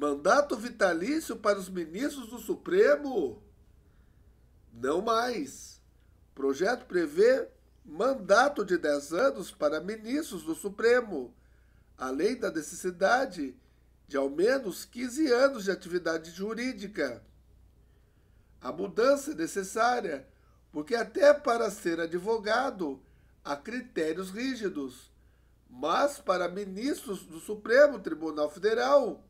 Mandato vitalício para os ministros do Supremo? Não mais. O projeto prevê mandato de 10 anos para ministros do Supremo, além da necessidade de ao menos 15 anos de atividade jurídica. A mudança é necessária porque, até para ser advogado, há critérios rígidos, mas para ministros do Supremo Tribunal Federal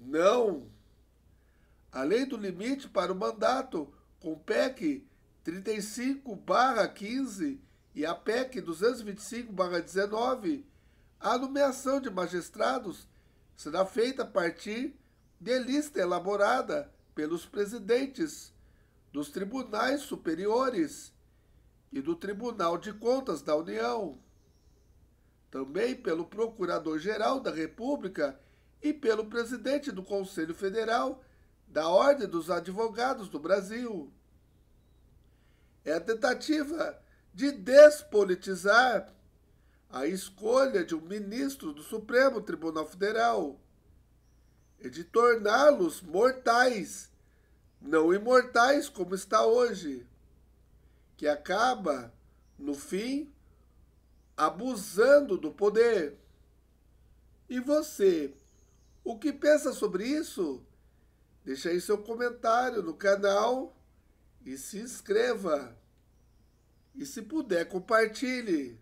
não! Além do limite para o mandato, com PEC 35-15 e a PEC 225-19, a nomeação de magistrados será feita a partir de lista elaborada pelos presidentes dos tribunais superiores e do Tribunal de Contas da União, também pelo Procurador-Geral da República e pelo presidente do Conselho Federal da Ordem dos Advogados do Brasil. É a tentativa de despolitizar a escolha de um ministro do Supremo Tribunal Federal e de torná-los mortais, não imortais como está hoje, que acaba, no fim, abusando do poder. E você o que pensa sobre isso? Deixe aí seu comentário no canal e se inscreva. E se puder, compartilhe.